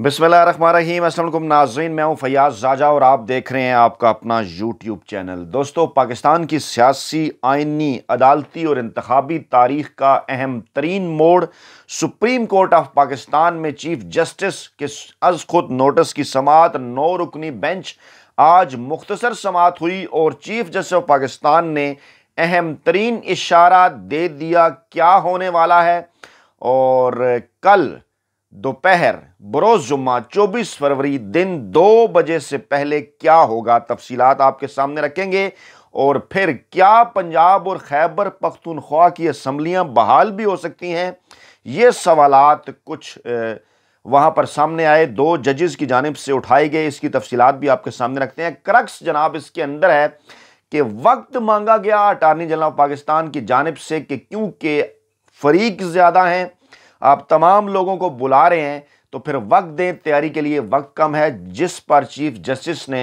बिसमीम असलम नाजरीन मैं हूँ फयाज जाजा और आप देख रहे हैं आपका अपना यूट्यूब चैनल दोस्तों पाकिस्तान की सियासी आइनी अदालती और इंतबी तारीख का अहम तरीन मोड़ सुप्रीम कोर्ट ऑफ पाकिस्तान में चीफ जस्टिस के अज खुद नोटिस की समात नौ रुकनी बेंच आज मुख्तसर समात हुई और चीफ जस्टिस ऑफ पाकिस्तान ने अहम तरीन इशारा दे दिया क्या होने वाला है और कल दोपहर बरोज जुम्मा 24 फरवरी दिन दो बजे से पहले क्या होगा तफसीलात आपके सामने रखेंगे और फिर क्या पंजाब और खैबर पख्तूनख्वा की असम्बलियाँ बहाल भी हो सकती हैं ये सवालात कुछ वहाँ पर सामने आए दो जजेस की जानब से उठाए गए इसकी तफसीत भी आपके सामने रखते हैं क्रक्स जनाब इसके अंदर है कि वक्त मांगा गया अटारनी जनरल पाकिस्तान की जानब से कि क्योंकि फरीक ज़्यादा हैं आप तमाम लोगों को बुला रहे हैं तो फिर वक्त दें तैयारी के लिए वक्त कम है जिस पर चीफ जस्टिस ने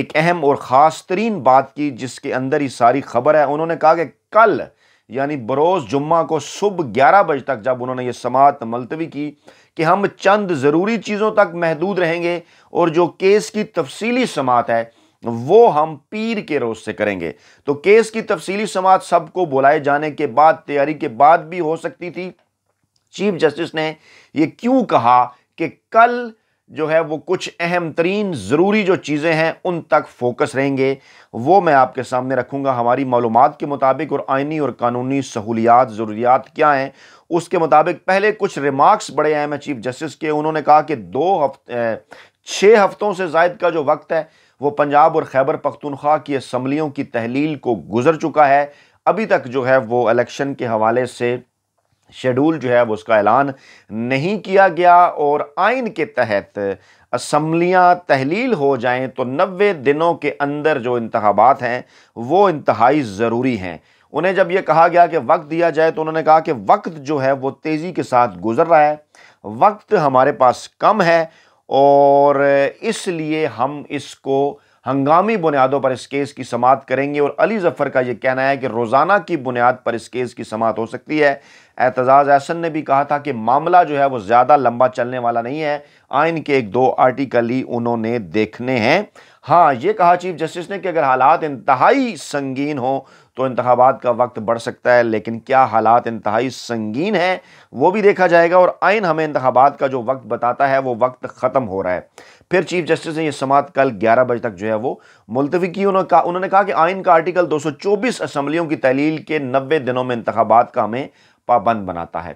एक अहम और ख़ास तरीन बात की जिसके अंदर ही सारी खबर है उन्होंने कहा कि कल यानी बरोज़ जुम्मा को सुबह ग्यारह बजे तक जब उन्होंने ये समात मलतवी की कि हम चंद ज़रूरी चीज़ों तक महदूद रहेंगे और जो केस की तफसीली समात है वो हम पीर के रोज़ से करेंगे तो केस की तफसीली समात सबको बुलाए जाने के बाद तैयारी के बाद भी हो सकती थी चीफ जस्टिस ने ये क्यों कहा कि कल जो है वो कुछ अहम तरीन ज़रूरी जो चीज़ें हैं उन तक फोकस रहेंगे वो मैं आपके सामने रखूँगा हमारी मालूम के मुताबिक और आइनी और कानूनी सहूलियात ज़रूरियात क्या हैं उसके मुताबिक पहले कुछ रिमार्क्स बड़े अहम हैं चीफ जस्टिस के उन्होंने कहा कि दो हफ्ते छः हफ्तों से जायद का जो वक्त है वो पंजाब और खैबर पख्तनख्वा की असम्बलियों की तहलील को गुजर चुका है अभी तक जो है वो इलेक्शन के हवाले से शेड्यूल जो है वो उसका ऐलान नहीं किया गया और आइन के तहत असम्बलियाँ तहलील हो जाएँ तो नबे दिनों के अंदर जो इंतबात हैं वो इंतहाई ज़रूरी हैं उन्हें जब ये कहा गया कि वक्त दिया जाए तो उन्होंने कहा कि वक्त जो है वो तेज़ी के साथ गुज़र रहा है वक्त हमारे पास कम है और इसलिए हम इसको हंगामी बुनियादों पर इस केस की समात करेंगे और अली जफर का यह कहना है कि रोज़ाना की बुनियाद पर इस केस की समात हो सकती है एतजाज़ एहसन ने भी कहा था कि मामला जो है वो ज़्यादा लंबा चलने वाला नहीं है आइन के एक दो आर्टिकल ही उन्होंने देखने हैं हाँ ये कहा चीफ जस्टिस ने कि अगर हालात इंतहाई संगीन हों तो इंतबात का वक्त बढ़ सकता है लेकिन क्या हालात इंतहाई संगीन हैं वो भी देखा जाएगा और आइन हमें इंतबात का जो वक्त बताता है वो वक्त ख़त्म हो रहा है फिर चीफ जस्टिस ने यह समात कल ग्यारह बजे तक जो है वो मुलतवी की उन्होंने कहा उन्होंने कहा कि आइन का आर्टिकल दो सौ चौबीस असम्बलियों की तहलील के नब्बे दिनों में इंतबात का हमें पाबंद बनाता है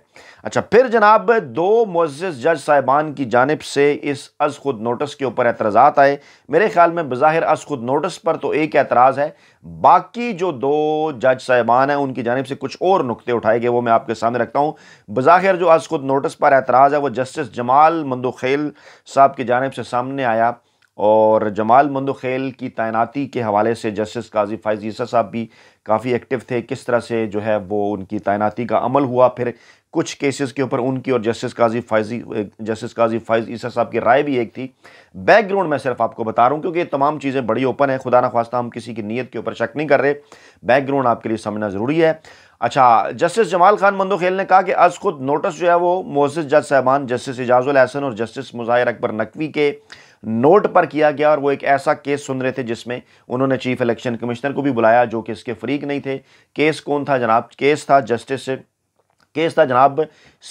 अच्छा फिर जनाब दो मज्ज़ जज साहिबान की जानब से इस अज़ खुद नोटिस के ऊपर एतराज़ात आए मेरे ख्याल में बज़ाहिर अज़ खुद नोटिस पर तो एक एतराज़ है बाकी जो दो जज साहिबान हैं उनकी जानब से कुछ और नुकते उठाए गए वो मैं आपके सामने रखता हूँ बज़ाहिर जो अज़ खुद नोटिस पर एतराज़ है वो जस्टिस जमाल मंदोखेल साहब की जानब से सामने आया और जमाल मंदोखेल की तैनाती के हवाले से जस्टिस काजी फायजीसा साहब भी काफ़ी एक्टिव थे किस तरह से जो है वो उनकी तैनाती का अमल हुआ फिर कुछ केसेस के ऊपर उनकी और जस्टिस काजी फाइजी जस्टिस काजी फाइज ईसा साहब की राय भी एक थी बैकग्राउंड मैं सिर्फ आपको बता रहा हूँ क्योंकि ये तमाम चीज़ें बड़ी ओपन है खुदा ना खास्ता हम किसी की नीयत के ऊपर शक नहीं कर रहे बैकग्राउंड आपके लिए समझना ज़रूरी है अच्छा जस्टिस जमाल खान मंदोखेल ने कहा कि आज खुद नोटिस जो है वो मोजिस जज साहबान जस्टिस एजाजुल हसन और जस्टिस मुजाहिर अकबर नकवी के नोट पर किया गया और वो एक ऐसा केस सुन रहे थे जिसमें उन्होंने चीफ इलेक्शन कमिश्नर को भी बुलाया जो कि इसके फरीक नहीं थे केस कौन था जनाब केस था जस्टिस केस था जनाब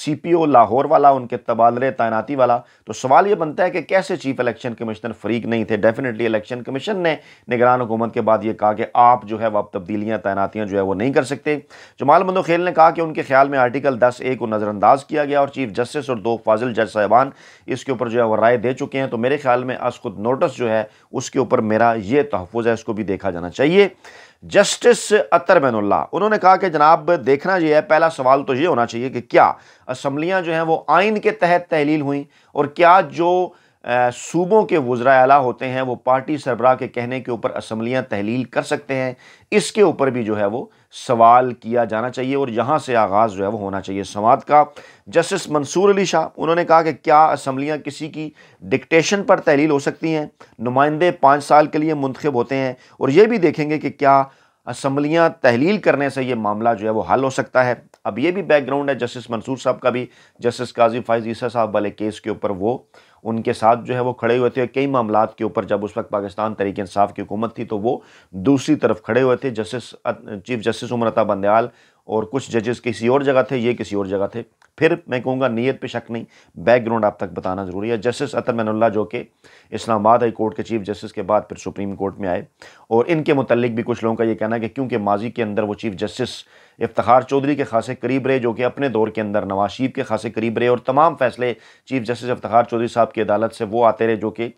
सीपीओ लाहौर वाला उनके तबादले तैनाती वाला तो सवाल ये बनता है कि कैसे चीफ इलेक्शन कमिश्नर फरीक नहीं थे डेफिनेटली इलेक्शन कमीशन ने निगरान हुकूमत के बाद ये कहा कि आप जो है वह तब्दीलियाँ तैनातियाँ जो है वो नहीं कर सकते जमाल मंदोखेल ने कहा कि उनके ख्याल में आर्टिकल दस ए को नज़रअंदाज किया गया और चीफ जस्टिस और दो फाजिल जज साहिबान इसके ऊपर जो है वह राय दे चुके हैं तो मेरे ख्याल में अस खुद नोटिस जो है उसके ऊपर मेरा ये तहफ़ है इसको भी देखा जाना चाहिए जस्टिस अतर मैनुल्ला उन्होंने कहा कि जनाब देखना यह है पहला सवाल तो ये होना चाहिए कि क्या असम्बलियाँ जो हैं वो आइन के तहत तहलील हुई और क्या जो सूबों के वज्रा अला होते हैं वो पार्टी सरबराह के कहने के ऊपर असम्बलियाँ तहलील कर सकते हैं इसके ऊपर भी जो है वो सवाल किया जाना चाहिए और यहाँ से आगाज़ जो है वो होना चाहिए समात का जस्टिस मंसूर अली शाह उन्होंने कहा कि क्या असम्बलियाँ किसी की डिक्टेशन पर तहलील हो सकती हैं नुमाइंदे पाँच साल के लिए मंतखब होते हैं और ये भी देखेंगे कि क्या असम्बलियाँ तहलील करने से ये मामला जो है वो हल हो सकता है अब ये भी बैकग्राउंड है जस्टिस मंसूर साहब का भी जस्टिस काजी फाइज ईसा साहब वाले केस के ऊपर वो उनके साथ जो है वो खड़े हुए थे कई मामला के ऊपर जब उस वक्त पाकिस्तान तरीके इंसाफ की हुकूमत थी तो वो दूसरी तरफ खड़े हुए थे justice chief justice Umar Ata Bandial और कुछ जजेस किसी और जगह थे ये किसी और जगह थे फिर मैं कहूँगा नीयत पे शक नहीं बैकग्राउंड आप तक बताना ज़रूरी है जस्टिस अतर मनल्ला जो कि इस्लामाबाद हाई कोर्ट के चीफ जस्टिस के बाद फिर सुप्रीम कोर्ट में आए और इनके मतलब भी कुछ लोगों का ये कहना है कि क्योंकि माजी के अंदर वो चीफ जस्टिस इफ्तार चौधरी के खासे करीब रहे जो कि अपने दौर के अंदर नवाज शरीफ के खासे करीब रहे और तमाम फैसले चीफ जस्टिस इफ्तार चौधरी साहब की अदालत से वो आते रहे जो कि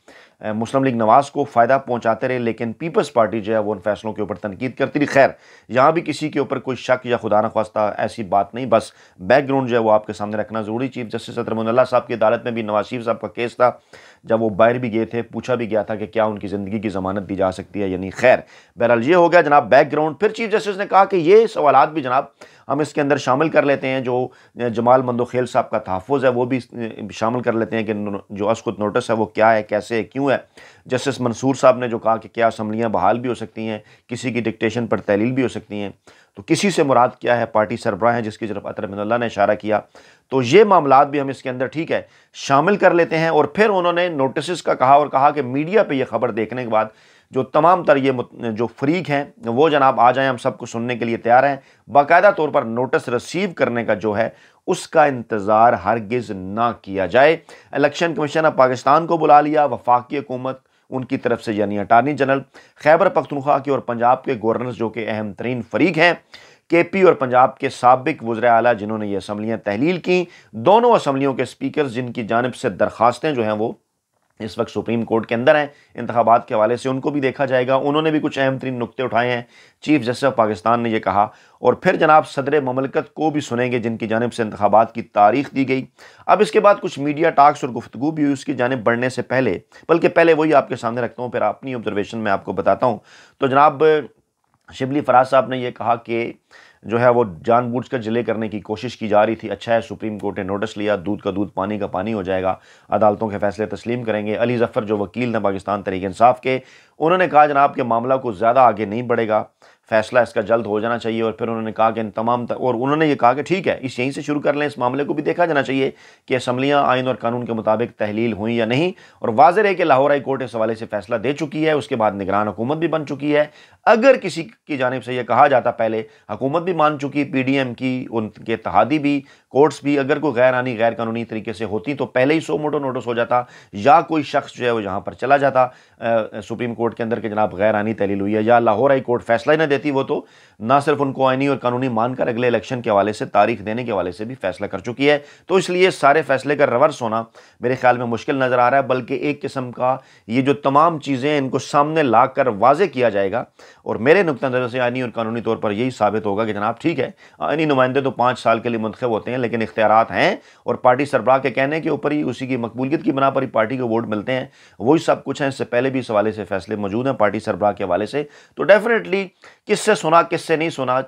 मुस्लिम लीग नवाज़ को फ़ायदा पहुँचाते रहे लेकिन पीपल्स पार्टी जो है वो उन फैसलों के ऊपर तनकीद करती रही खैर यहाँ भी किसी के ऊपर कोई शक या खुदा नख्वास्ता ऐसी बात नहीं बस बैकग्राउंड जो है वो आपके सामने रखना ज़रूरी चीफ जस्टिस अतरमल्ला साहब की अदालत में भी नवाज शरीफ साहब का केस था जब वो बाहर भी गए थे पूछा भी गया था कि क्या उनकी ज़िंदगी की ज़मानत दी जा सकती है यानी खैर बहरहाल ये हो गया जनाब बैकग्राउंड फिर चीफ जस्टिस ने कहा कि ये सवाल भी जनाब हम इसके अंदर शामिल कर लेते हैं जो जमाल मंदोखेल साहब का तहफ़ है वो भी शामिल कर लेते हैं कि जो अस्कुत नोटिस है वो क्या है कैसे है क्यों है जस्टिस मंसूर साहब ने जो कहा कि क्या असम्बलियाँ बहाल भी हो सकती हैं किसी की डिक्टेशन पर तहलील भी हो सकती हैं तो किसी से मुराद क्या है पार्टी सरबराह हैं जिसकी तरफ अतर मिनल्ला ने इशारा किया तो ये मामला भी हम इसके अंदर ठीक है शामिल कर लेते हैं और फिर उन्होंने नोटिस का कहा और कहा कि मीडिया पर यह खबर देखने के बाद जो तमाम तर ये जो फ्रीक हैं वो जनाब आ जाएं हम सबको सुनने के लिए तैयार हैं बाकायदा तौर पर नोटिस रिसीव करने का जो है उसका इंतज़ार हरगिज़ ना किया जाए इलेक्शन कमीशन ऑफ पाकिस्तान को बुला लिया वफाकी हुकूमत उनकी तरफ से यानी अटारनी जनरल खैबर पख्तनख्वा के और पंजाब के गवर्नर्स जो कि अहम तरीन फरीक हैं के पी और पंजाब के सबक वज्र अला जिन्होंने ये असम्बलियाँ तहलील कं दोनों असम्बलियों के स्पीकर जिनकी जानब से दरखास्तें जो हैं वो इस वक्त सुप्रीम कोर्ट के अंदर हैं इंतबात के हवाले से उनको भी देखा जाएगा उन्होंने भी कुछ अहम तरीन नुकते उठाए हैं चीफ जस्टिस ऑफ पाकिस्तान ने यह कहा और फिर जनाब सदर ममलकत को भी सुनेंगे जिनकी जानब से इंतबात की तारीख दी गई अब इसके बाद कुछ मीडिया टास्क और गुफ्तु भी हुई उसकी जानब बढ़ने से पहले बल्कि पहले वही आपके सामने रखता हूँ फिर अपनी ऑब्जर्वेशन में आपको बताता हूँ तो जनाब शिबली फराज साहब ने यह कहा कि जो है वो जानबूझकर जिले करने की कोशिश की जा रही थी अच्छा है सुप्रीम कोर्ट ने नोटिस लिया दूध का दूध पानी का पानी हो जाएगा अदालतों के फैसले तस्लीम करेंगे अली जफ़र जो वकील हैं पाकिस्तान तरीके इंसाफ के उन्होंने कहा जनाब के मामला को ज़्यादा आगे नहीं बढ़ेगा फैसला इसका जल्द हो जाना चाहिए और फिर उन्होंने कहा कि इन तमाम और उन्होंने ये कहा कि ठीक है इस यहीं से शुरू कर लें इस मामले को भी देखा जाना चाहिए कि असम्बलियाँ आइन और कानून के मुताबिक तहलील हुई या नहीं और वाजिर है कि लाहौर हाई कोर्ट इस हवाले से फैसला दे चुकी है उसके बाद निगरान हुकूमत भी बन चुकी है अगर किसी की जानब से यह कहा जाता पहले हुकूमत भी मान चुकी पी डी एम की उनके तहादी भी कोर्ट्स भी अगर कोई गैर आनी गैर कानूनी तरीके से होती तो पहले ही सो मोटो नोटिस हो जाता या कोई शख्स जो है वो यहाँ पर चला जाता आ, सुप्रीम कोर्ट के अंदर के जनाब गैर आनी तहलील हुई है या लाहौर हाई कोर्ट फैसला ही ना देती वो तो ना सिर्फ उनको आइनी और कानूनी मानकर अगले इलेक्शन के हवाले से तारीख देने के हवाले से भी फैसला कर चुकी है तो इसलिए सारे फैसले का रिवर्स होना मेरे ख्याल में मुश्किल नज़र आ रहा है बल्कि एक किस्म का ये जो तमाम चीज़ें इनको सामने ला कर वाजे किया जाएगा और मेरे नुकतः नज़र से आनी और कानूनी तौर पर यही साबित होगा कि जनाब ठीक है आनी नुमाइंदे तो पाँच साल के लिए मंतखब होते हैं लेकिन इख्तियार हैं और पार्टी सरबराह के कहने के ऊपर ही उसी की मकबूलियत की बना पर ही पार्टी को वोट मिलते हैं वही सब कुछ हैं इससे पहले भी इस हवाले से फैसले मौजूद हैं पार्टी सरबराह के हवाले से तो डेफिनेटली किससे सुना किससे नहीं सुना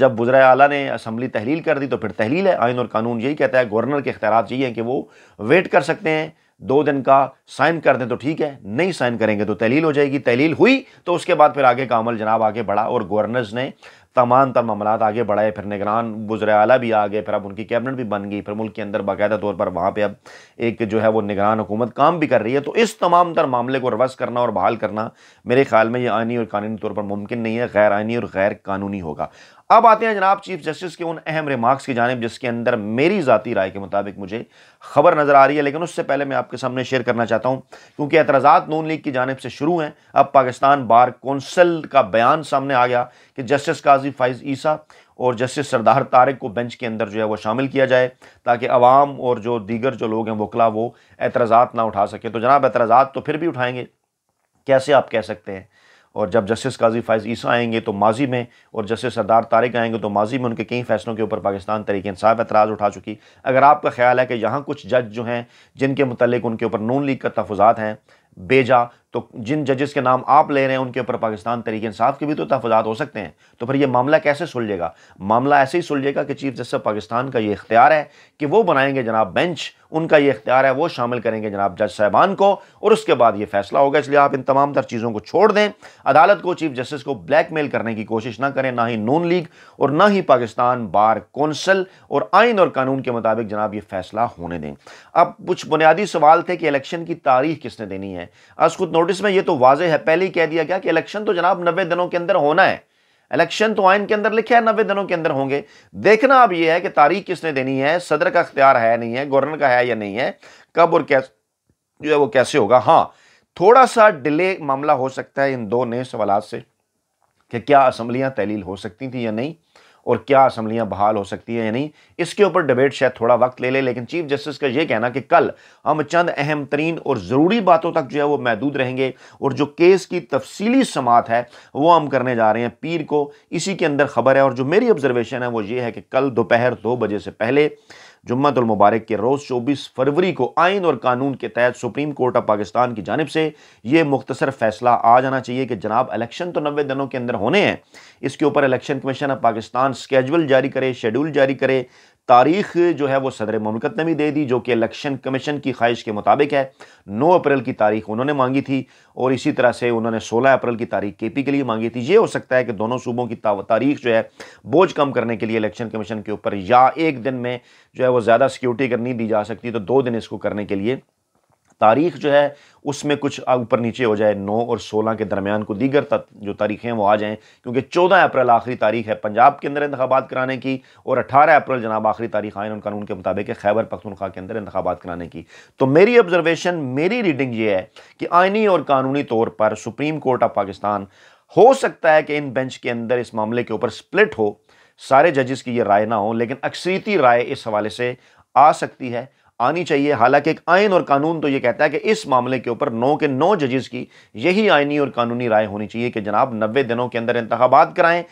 जब बुजरा आला ने असम्बली तहलील कर दी तो फिर तहलील है आयन और कानून यही कहता है गवर्नर के अख्तियार यही हैं कि वो वेट कर सकते हैं दो दिन का साइन कर दें तो ठीक है नहीं साइन करेंगे तो तहलील हो जाएगी तहलील हुई तो उसके बाद फिर आगे का अमल जनाब आगे बढ़ा और गवर्नर्स ने तमाम तर मामला आगे बढ़ाए फिर निगरान गुजर अला भी आ गए फिर अब उनकी कैबिनेट भी बन गई फिर मुल्क के अंदर बाकायदा तौर पर वहाँ पर अब एक जो है वो निगरान हुकूमत काम भी कर रही है तो इस तमाम तर मामले को रिवर्स करना और बहाल करना मेरे ख्याल में ये आइनी और कानूनी तौर पर मुमकिन नहीं है गैर आइनी और गैर कानूनी होगा अब आते हैं जनाब चीफ जस्टिस के उन अहम रिमार्क्स की जानब जिसके अंदर मेरी ज़ाती राय के मुताबिक मुझे खबर नज़र आ रही है लेकिन उससे पहले मैं आपके सामने शेयर करना चाहता हूँ क्योंकि एतराज़ा नून लीग की जानब से शुरू हैं अब पाकिस्तान बार कौंसल का बयान सामने आ गया कि जस्टिस काजी फाइज ईसा और जस्टिस सरदार तारक को बेंच के अंदर जो है वो शामिल किया जाए ताकि आवाम और जो दीगर जो लोग हैं वकला वो एतराज़ा ना उठा सकें तो जनाब एतराज़ात तो फिर भी उठाएंगे कैसे आप कह सकते हैं और जब जस्टिस काजी फाइज ईसा आएंगे तो माजी में और जस्टिस सरदार तारिक आएंगे तो माजी में उनके कई फैसलों के ऊपर पाकिस्तान तरीके इंसाफ एतराज़ उठा चुकी अगर आपका ख्याल है कि यहाँ कुछ जज जो हैं जिनके मतलब उनके ऊपर नून लीग का तफजात हैं बेजा तो जिन जजेस के नाम आप ले रहे हैं उनके ऊपर पाकिस्तान तरीके इंसाफ के भी तो तहफात हो सकते हैं तो फिर ये मामला कैसे सुलझेगा मामला ऐसे ही सुलझेगा कि चीफ जस्टिस पाकिस्तान का ये इख्तियार है कि वो बनाएंगे जनाब बेंच उनका ये इख्तियार है वो शामिल करेंगे जनाब जज साहबान को और उसके बाद ये फैसला होगा इसलिए आप इन तमाम तर चीज़ों को छोड़ दें अदालत को चीफ जस्टिस को ब्लैकमेल करने की कोशिश ना करें ना ही नून लीग और ना ही पाकिस्तान बार कौंसल और आइन और कानून के मुताबिक जनाब ये फैसला होने दें अब कुछ बुनियादी सवाल थे कि इलेक्शन की तारीख किसने देनी है आज खुद नोट नोटिस में ये तो वाजे है पहले ही कह दिया गया कि इलेक्शन तो जनाब नब्बे दिनों के अंदर होना है इलेक्शन तो आइन के अंदर लिखा है नब्बे दिनों के अंदर होंगे देखना अब यह है कि तारीख किसने देनी है सदर का अख्तियार है नहीं है गवर्नर का है या नहीं है कब और कैसे जो है वो कैसे होगा हाँ थोड़ा सा डिले मामला हो सकता है इन दो नए सवाल से कि क्या असम्बलियां तहलील हो सकती थी या नहीं और क्या असम्बलियाँ बहाल हो सकती हैं या नहीं इसके ऊपर डिबेट शायद थोड़ा वक्त ले ले लेकिन चीफ जस्टिस का ये कहना कि कल हम चंद अहम तरीन और ज़रूरी बातों तक जो है वो महदूद रहेंगे और जो केस की तफसीली समात है वो हम करने जा रहे हैं पीर को इसी के अंदर खबर है और जो मेरी ऑब्जर्वेशन है वो ये है कि कल दोपहर दो बजे से पहले जुम्मतुलमबारक के रोज़ चौबीस फरवरी को आइन और कानून के तहत सुप्रीम कोर्ट ऑफ पाकिस्तान की जानब से ये मुख्तर फैसला आ जाना चाहिए कि जनाब इलेक्शन तो नबे दिनों के अंदर होने हैं इसके ऊपर election commission of Pakistan schedule जारी करे शेड्यूल जारी करे तारीख जो है वो सदर ममलकत ने भी दे दी जो कि इलेक्शन कमीशन की ख्वाहिश के मुताबिक है 9 अप्रैल की तारीख उन्होंने मांगी थी और इसी तरह से उन्होंने 16 अप्रैल की तारीख के पी के लिए मांगी थी ये हो सकता है कि दोनों सूबों की तारीख जो है बोझ कम करने के लिए इलेक्शन कमीशन के ऊपर या एक दिन में जो है वो ज़्यादा सिक्योरिटी करनी दी जा सकती तो दो दिन इसको करने के लिए तारीख जो है उसमें कुछ ऊपर नीचे हो जाए नौ और सोलह के दरमियान को दीगर जो तारीखें हैं वो आ जाएँ क्योंकि चौदह अप्रैल आखिरी तारीख है पंजाब के अंदर इंतबात कराने की और अठारह अप्रैल जनाब आखिरी तारीख आयन कानून के मुताबिक है खैबर पख्तनख्वा के अंदर इंतबात कराने की तो मेरी ऑब्जर्वेशन मेरी रीडिंग ये है कि आइनी और कानूनी तौर पर सुप्रीम कोर्ट ऑफ पाकिस्तान हो सकता है कि इन बेंच के अंदर इस मामले के ऊपर स्प्लिट हो सारे जजेस की ये राय ना हो लेकिन अक्सरीती राय इस हवाले से आ सकती है आनी चाहिए हालांकि एक आयन और कानून तो ये कहता है कि इस मामले के ऊपर नौ के नौ जजेस की यही आइनी और कानूनी राय होनी चाहिए कि जनाब नब्बे दिनों के अंदर इंतबात कराएं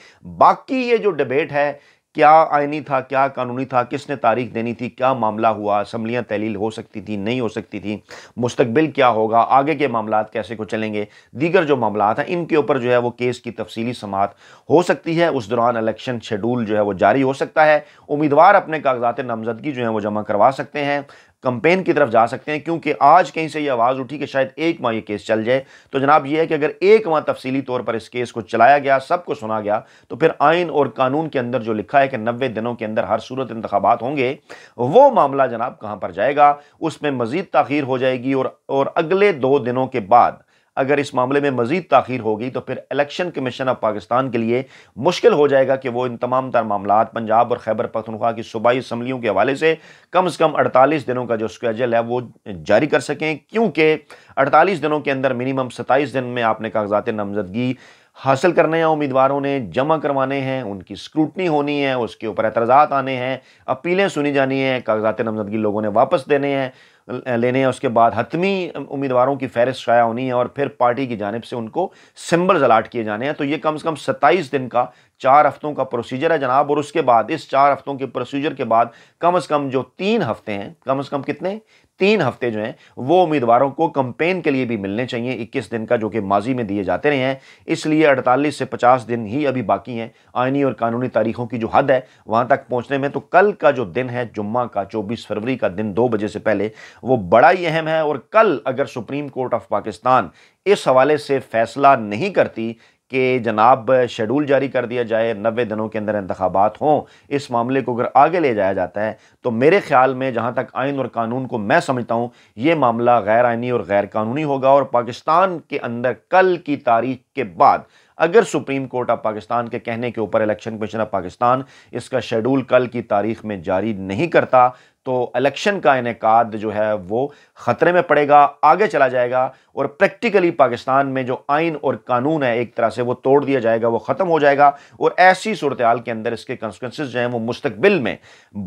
बाकी ये जो डिबेट है क्या आइनी था क्या कानूनी था किसने तारीख देनी थी क्या मामला हुआ असम्बलियाँ तहलील हो सकती थी नहीं हो सकती थी मुस्तबिल क्या होगा आगे के मामला कैसे को चलेंगे दीगर जो मामला हैं इनके ऊपर जो है वो केस की तफसीली समात हो सकती है उस दौरान इलेक्शन शेड्यूल जो है वो जारी हो सकता है उम्मीदवार अपने कागजात नामजदगी जो है वो जमा करवा सकते हैं कंपेन की तरफ जा सकते हैं क्योंकि आज कहीं से ये आवाज़ उठी कि शायद एक माह ये केस चल जाए तो जनाब ये है कि अगर एक माह तफसीली तौर पर इस केस को चलाया गया सबको सुना गया तो फिर आइन और कानून के अंदर जो लिखा है कि नबे दिनों के अंदर हर सूरत इंतबात होंगे वो मामला जनाब कहाँ पर जाएगा उसमें मज़ीद तखीर हो जाएगी और, और अगले दो दिनों के बाद अगर इस मामले में मजीद तखिर होगी तो फिर इलेक्शन कमीशन ऑफ पाकिस्तान के लिए मुश्किल हो जाएगा कि वो इन तमाम तर मामला पंजाब और खैबर पखनखा की सूबाई असम्बलियों के हवाले से कम अज़ कम अड़तालीस दिनों का जो स्कैजल है वो जारी कर सकें क्योंकि अड़तालीस दिनों के अंदर मिनिमम सत्ताईस दिन में आपने कागजात नामजदगी हासिल करने हैं उम्मीदवारों ने जमा करवाने हैं उनकी स्क्रूटनी होनी है उसके ऊपर एतराज़ात आने हैं अपीलें सुनी जानी हैं कागजात नामजदगी लोगों ने वापस देने हैं लेने हैं उसके बाद हतमी उम्मीदवारों की फहरिस्त शाया होनी है और फिर पार्टी की जानब से उनको सिम्बल्स अलाट किए जाने हैं तो ये कम से कम सत्ताईस दिन का चार हफ्तों का प्रोसीजर है जनाब और उसके बाद इस चार हफ्तों के प्रोसीजर के बाद कम अज़ कम जो तीन हफ्ते हैं कम अज़ कम कितने तीन हफ्ते जो हैं वो उम्मीदवारों को कंपेन के लिए भी मिलने चाहिए 21 दिन का जो कि माजी में दिए जाते रहे हैं इसलिए 48 से 50 दिन ही अभी बाकी हैं आइनी और कानूनी तारीखों की जो हद है वहाँ तक पहुँचने में तो कल का जो दिन है जुम्मा का चौबीस फरवरी का दिन दो बजे से पहले वो बड़ा ही अहम है और कल अगर सुप्रीम कोर्ट ऑफ पाकिस्तान इस हवाले से फैसला नहीं करती कि जनाब शेड्यूल जारी कर दिया जाए नबे दिनों के अंदर इंतबात हों इस मामले को अगर आगे ले जाया जाता है तो मेरे ख्याल में जहाँ तक आइन और कानून को मैं समझता हूँ ये मामला गैर आइनी और गैर कानूनी होगा और पाकिस्तान के अंदर कल की तारीख के बाद अगर सुप्रीम कोर्ट ऑफ पाकिस्तान के कहने के ऊपर इलेक्शन कमीशन ऑफ पाकिस्तान इसका शेड्यूल कल की तारीख में जारी नहीं करता तो इलेक्शन का इनका जो है वो ख़तरे में पड़ेगा आगे चला जाएगा और प्रैक्टिकली पाकिस्तान में जो आइन और कानून है एक तरह से वो तोड़ दिया जाएगा वो ख़त्म हो जाएगा और ऐसी सूरत हाल के अंदर इसके कॉन्सिक्वेंस जो हैं वो मुस्तबिल में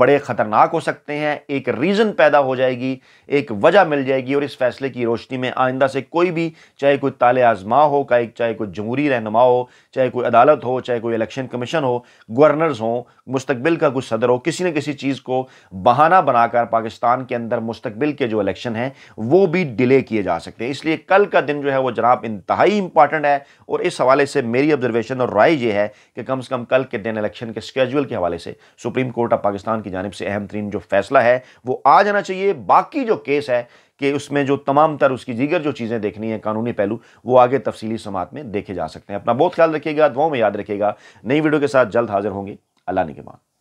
बड़े ख़तरनाक हो सकते हैं एक रीज़न पैदा हो जाएगी एक वजह मिल जाएगी और इस फैसले की रोशनी में आइंदा से कोई भी चाहे कोई ताल आजमा हो चाहे कोई जमहूरी रहनमा हो चाहे कोई अदालत हो चाहे कोई इलेक्शन कमीशन हो गवर्नर्स हों मुस्तबिल का कुछ सदर हो किसी न किसी चीज़ को बहाना बनाकर पाकिस्तान के अंदर मुस्तबिल के जो इलेक्शन हैं वो भी डिले किए जा सकते हैं इसलिए कल का दिन जो है वो जनाब इंतहाई इंपॉर्टेंट है और इस हवाले से मेरी ऑब्जर्वेशन और राय ये है कि कम से कम कल के दिन इलेक्शन के स्केजुअल के हवाले से सुप्रीम कोर्ट ऑफ पाकिस्तान की जानब से अहम तरीन जो फैसला है वो आ जाना चाहिए बाकी जो केस है कि उसमें जो तमाम तर उसकी दीगर जो चीज़ें देखनी है कानूनी पहलू वो आगे तफसीली समात में देखे जा सकते हैं अपना बहुत ख्याल रखिएगा दुआओं में याद रखिएगा नई वीडियो के साथ जल्द हाजिर होंगे अल्लाह ने के बाद